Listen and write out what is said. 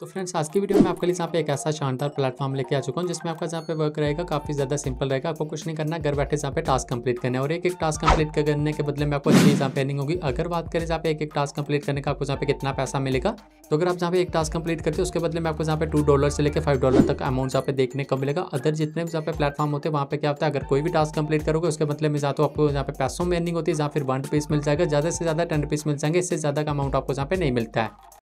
तो फ्रेंड्स आज की वीडियो में आपके लिए यहाँ पे एक ऐसा शानदार प्लेटफॉर्म लेके आ चुका हूँ जिसमें आपका जहाँ पे वर्क रहेगा काफी ज्यादा सिंपल रहेगा आपको कुछ नहीं करना घर बैठे जहाँ पे टास्क कंप्लीट करने और एक एक टास्क कंप्लीट करने के बदले में आपको अच्छी जहाँ पे अर्निंग होगी अगर बात करें जहाँ पे एक एक टास्क कंप्लीट करने का आपको जहाँ पे कितना पैसा मिलेगा तो अगर आप जहाँ पे एक टास्क कंप्लीट करते हो उसके बदले में आपको जहाँ पे टू डॉलर से लेकर फाइव डॉलर तक अमाउंट जहाँ पे देखने को मिलेगा अदर जितने भी जहाँ पे प्लेटफॉर्म होते हैं वहाँ पे क्या होता है अगर कोई भी टास्क कंप्लीट करोगे उसके बदले में जहाँ तो आपको जहाँ पे पैसों में अर्निंग होती है जहाँ फिर वन रुपीस मिल जाएगा ज्यादा से ज्यादा टेन रुपीस मिल जाएंगे इससे ज्यादा का अमाउंट आपको जहाँ पे नहीं मिलता है